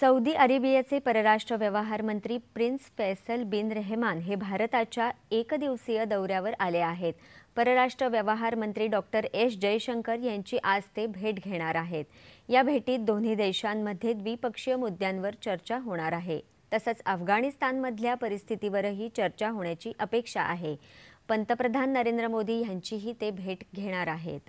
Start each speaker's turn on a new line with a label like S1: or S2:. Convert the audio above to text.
S1: Saudi अरेबियाचे परराष्ट्र व्यवहार मंत्री प्रिन्स फैसल बिन रेहमान हे भारताच्या एकदिवसीय दौऱ्यावर आले आहेत परराष्ट्र व्यवहार मंत्री डॉक्टर एस जयशंकर यांची आज ते भेट घेणार आहेत या भेटीत दोन्ही देशांमध्ये द्विपक्षीय मुद्द्यांवर चर्चा होणार आहे तसंच अफगाणिस्तानमधल्या परिस्थितीवरही चर्चा होण्याची अपेक्षा आहे पंतप्रधान नरेंद्र मोदी यांचीही ते भेट घेणार आहेत